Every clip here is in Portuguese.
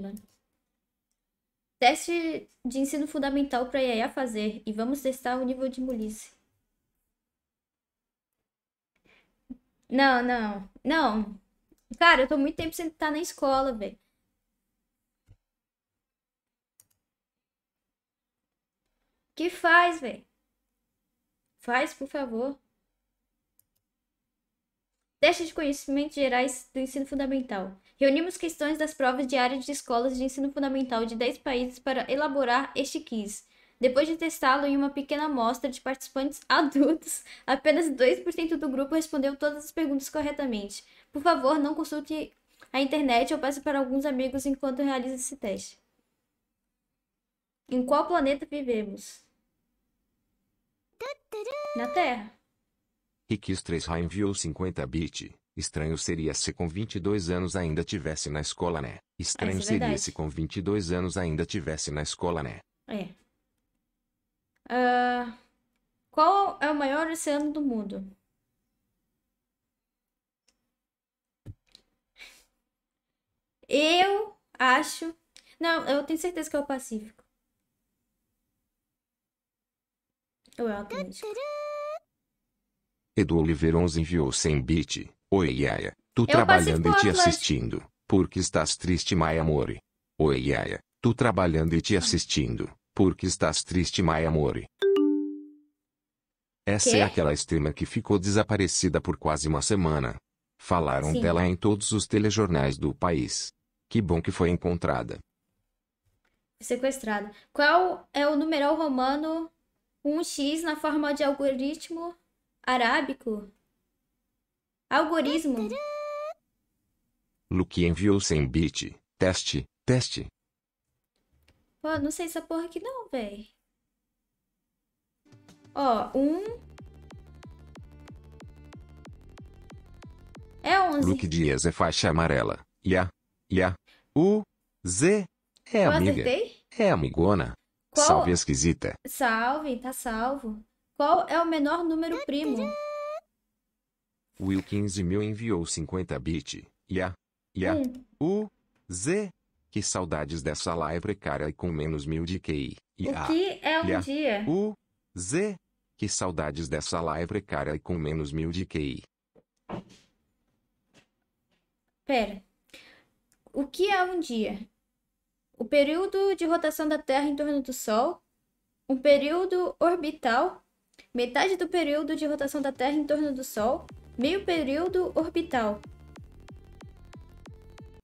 Né? Teste de ensino fundamental para Yaya fazer e vamos testar o nível de mulice. Não, não, não. Cara, eu tô muito tempo sem estar tá na escola, velho. Que faz, velho? Faz, por favor. Teste de conhecimentos gerais do ensino fundamental. Reunimos questões das provas diárias de escolas de ensino fundamental de 10 países para elaborar este quiz. Depois de testá-lo em uma pequena amostra de participantes adultos, apenas 2% do grupo respondeu todas as perguntas corretamente. Por favor, não consulte a internet ou passe para alguns amigos enquanto realiza esse teste. Em qual planeta vivemos? Na Terra. Ra enviou 50 bit. Estranho seria se com 22 anos ainda tivesse na escola, né? Estranho é seria se com 22 anos ainda tivesse na escola, né? É. Uh, qual é o maior oceano do mundo? Eu acho. Não, eu tenho certeza que é o Pacífico. Ou é o Atlântico? Edu Oliveirons enviou sem beat. Oi Yaya, tu Eu trabalhando e te assistindo. Porque estás triste, my amore. Oi Yaya, tu trabalhando e te assistindo. Porque estás triste, my amore. Essa é aquela streamer que ficou desaparecida por quase uma semana. Falaram Sim. dela em todos os telejornais do país. Que bom que foi encontrada. Sequestrada. Qual é o numeral romano 1x na forma de algoritmo Arábico. Algoritmo. Luke enviou sem bit. Teste, teste. Pô, não sei essa porra aqui não, véi. Ó, um. É onze. Luke Dias é faixa amarela. Ya, ya. U, Z. É Eu amiga. Acertei? É amigona. Qual? Salve esquisita. Salve, tá salvo. Qual é o menor número primo? Will 15.000 enviou 50 bit. Ya. Ya. U. Z. Que saudades dessa live precária e com menos mil de QI. Ya. O que é um ya. dia? U. Z. Que saudades dessa live precária e com menos mil de QI. Pera. O que é um dia? O período de rotação da Terra em torno do Sol, um período orbital metade do período de rotação da Terra em torno do Sol, meio período orbital.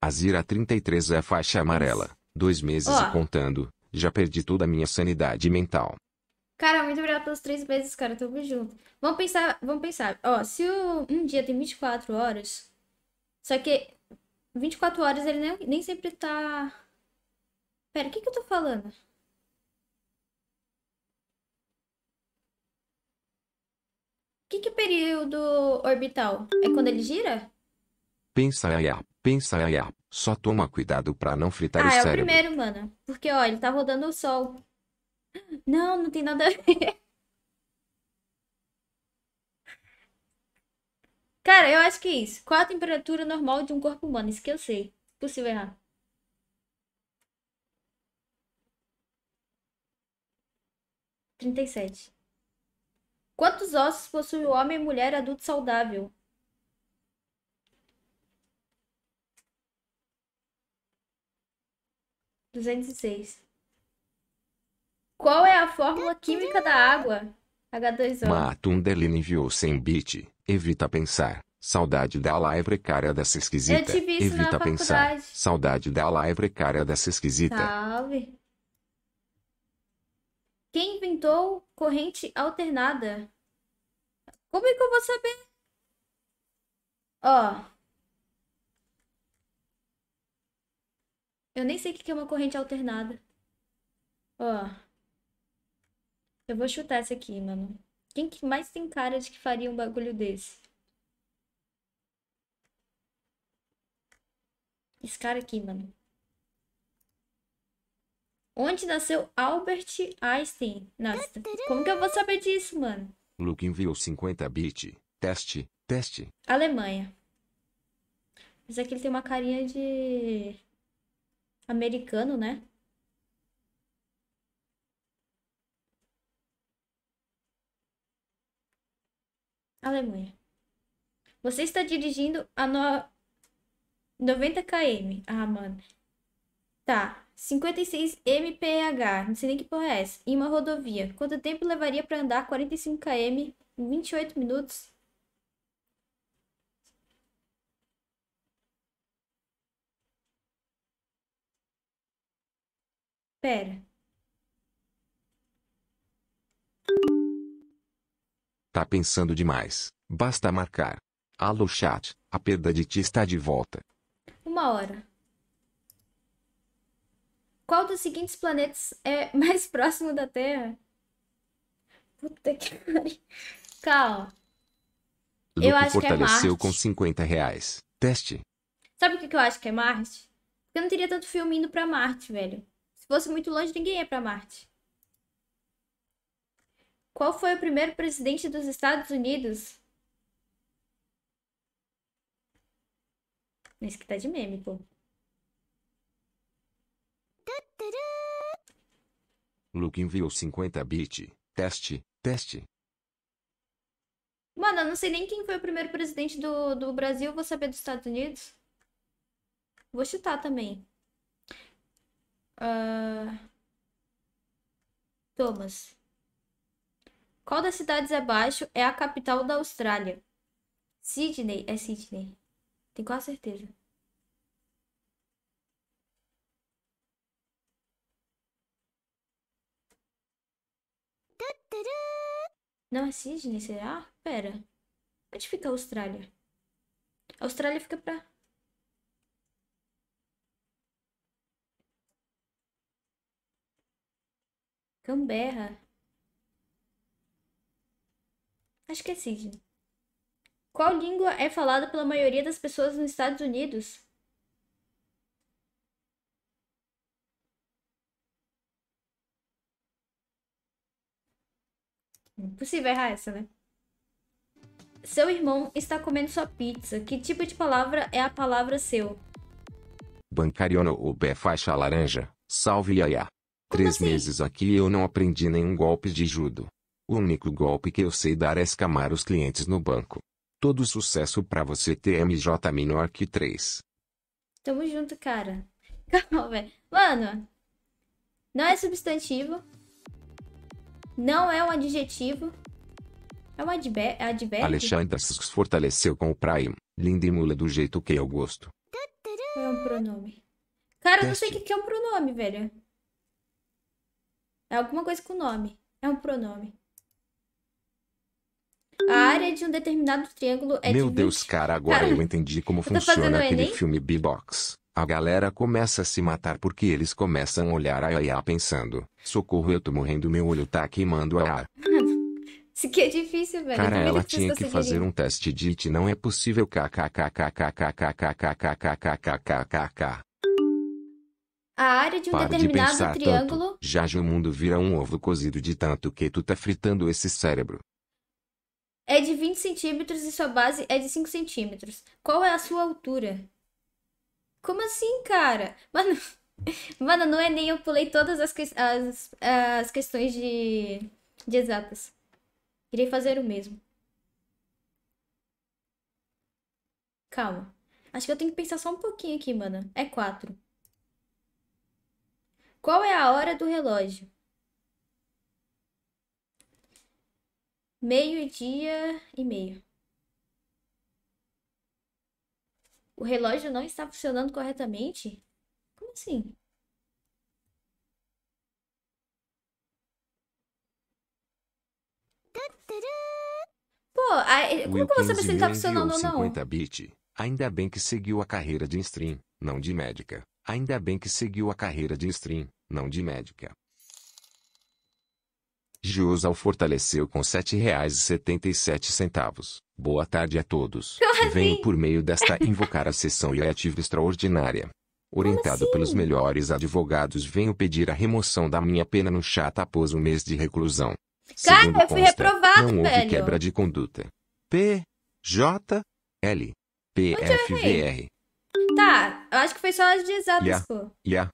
a Zira 33 é a faixa amarela, dois meses e contando, já perdi toda a minha sanidade mental. Cara, muito obrigada pelos três meses, cara, tamo junto. Vamos pensar, vamos pensar. Ó, se o, um dia tem 24 horas, só que 24 horas ele nem, nem sempre tá... Pera, o que que eu tô falando? que, que é período orbital? É quando ele gira? Pensa aí, pensa aí. Só toma cuidado pra não fritar ah, o cérebro. Ah, é o primeiro, mano. Porque, ó, ele tá rodando o sol. Não, não tem nada a ver. Cara, eu acho que é isso. Qual a temperatura normal de um corpo humano? Isso que eu sei. Possível errar. Trinta e sete. Quantos ossos possui o homem e mulher adulto saudável? Duzentos Qual é a fórmula química da água? H2O. Matum Deline enviou sem bit. Evita pensar. Saudade da live precária dessa esquisita. Eu tive isso Evita na pensar. Saudade da live precária dessa esquisita. Salve. Quem inventou corrente alternada? Como é que eu vou saber? Ó. Eu nem sei o que é uma corrente alternada. Ó. Eu vou chutar essa aqui, mano. Quem que mais tem cara de que faria um bagulho desse? Esse cara aqui, mano. Onde nasceu Albert Einstein? Nossa, como que eu vou saber disso, mano? Luke enviou 50 bit. Teste, teste. Alemanha. Mas aqui ele tem uma carinha de... Americano, né? Alemanha. Você está dirigindo a no... 90 km. Ah, mano. Tá. 56 mph, não sei nem que porra é essa, em uma rodovia. Quanto tempo levaria para andar 45 km em 28 minutos? Pera. Tá pensando demais. Basta marcar. Alô, chat. A perda de ti está de volta. Uma hora. Qual dos seguintes planetas é mais próximo da Terra? Puta que pariu. Calma. eu acho fortaleceu que é Marte. com 50 reais. Teste. Sabe o que eu acho que é Marte? Porque não teria tanto filme indo pra Marte, velho. Se fosse muito longe, ninguém ia pra Marte. Qual foi o primeiro presidente dos Estados Unidos? Esse que tá de meme, pô. Luke enviou 50 bit. Teste, teste. Mano, eu não sei nem quem foi o primeiro presidente do, do Brasil, vou saber dos Estados Unidos. Vou chutar também. Uh... Thomas. Qual das cidades abaixo é a capital da Austrália? Sydney é Sydney. Tenho quase certeza. Não é Sydney, será? Pera. Onde fica a Austrália? A Austrália fica pra... Canberra. Acho que é Sydney. Qual língua é falada pela maioria das pessoas nos Estados Unidos? Impossível errar essa, né? Seu irmão está comendo sua pizza. Que tipo de palavra é a palavra seu? Bancariono ou Bé faixa laranja. Salve Yaya. Como Três assim? meses aqui eu não aprendi nenhum golpe de judo. O único golpe que eu sei dar é escamar os clientes no banco. Todo sucesso para você TMJ menor que 3. Tamo junto, cara. Calma, velho. Mano, não é substantivo, não é um adjetivo. É um adver Alexandre se fortaleceu com o Prime. Linda e mula do jeito que eu gosto. É um pronome. Cara, eu não sei o que é um pronome, velho. É alguma coisa com nome. É um pronome. A área de um determinado triângulo é Meu de Deus, cara, agora cara, eu entendi como funciona aquele Enem? filme B-Box. A galera começa a se matar porque eles começam a olhar a Yaya pensando, socorro eu tô morrendo meu olho tá queimando a Isso que é difícil, velho. Cara, ela tinha que fazer um teste de it, não é possível kkkkkkkkkkkkkkkkkkk. A área de um determinado triângulo. já já o mundo vira um ovo cozido de tanto que tu tá fritando esse cérebro. É de 20 centímetros e sua base é de 5 centímetros. Qual é a sua altura? Como assim, cara? Mano, mano no Enem é eu pulei todas as, que... as, as questões de, de exatas. Irei fazer o mesmo. Calma. Acho que eu tenho que pensar só um pouquinho aqui, mano. É quatro. Qual é a hora do relógio? Meio-dia e meio. relógio não está funcionando corretamente? Como assim? Pô, como que você pensa que ele tá funcionando ou não? Bit. Ainda bem que seguiu a carreira de stream, não de médica. Ainda bem que seguiu a carreira de stream, não de médica. Giusal fortaleceu com R$ 7,77. Boa tarde a todos. Assim? Venho por meio desta invocar a sessão e ativa extraordinária. Orientado assim? pelos melhores advogados, venho pedir a remoção da minha pena no chat após um mês de reclusão. Cara, Segundo eu fui consta, reprovado, não houve velho. quebra de conduta. P. J. L. P. F. V. R. Tá, eu acho que foi só as de exatas, yeah, pô. Yeah.